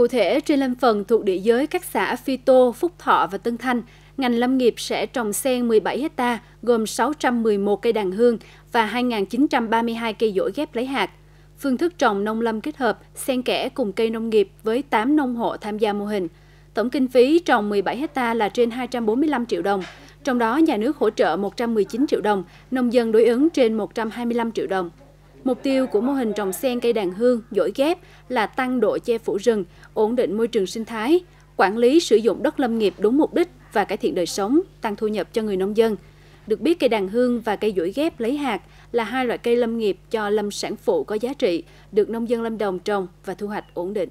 Cụ thể, trên lâm phần thuộc địa giới các xã Phi Tô, Phúc Thọ và Tân Thanh, ngành lâm nghiệp sẽ trồng sen 17 hecta gồm 611 cây đàn hương và 2.932 cây dổi ghép lấy hạt. Phương thức trồng nông lâm kết hợp xen kẽ cùng cây nông nghiệp với 8 nông hộ tham gia mô hình. Tổng kinh phí trồng 17 hecta là trên 245 triệu đồng, trong đó nhà nước hỗ trợ 119 triệu đồng, nông dân đối ứng trên 125 triệu đồng. Mục tiêu của mô hình trồng sen cây đàn hương, dỗi ghép là tăng độ che phủ rừng, ổn định môi trường sinh thái, quản lý sử dụng đất lâm nghiệp đúng mục đích và cải thiện đời sống, tăng thu nhập cho người nông dân. Được biết cây đàn hương và cây dỗi ghép lấy hạt là hai loại cây lâm nghiệp cho lâm sản phụ có giá trị, được nông dân Lâm Đồng trồng và thu hoạch ổn định.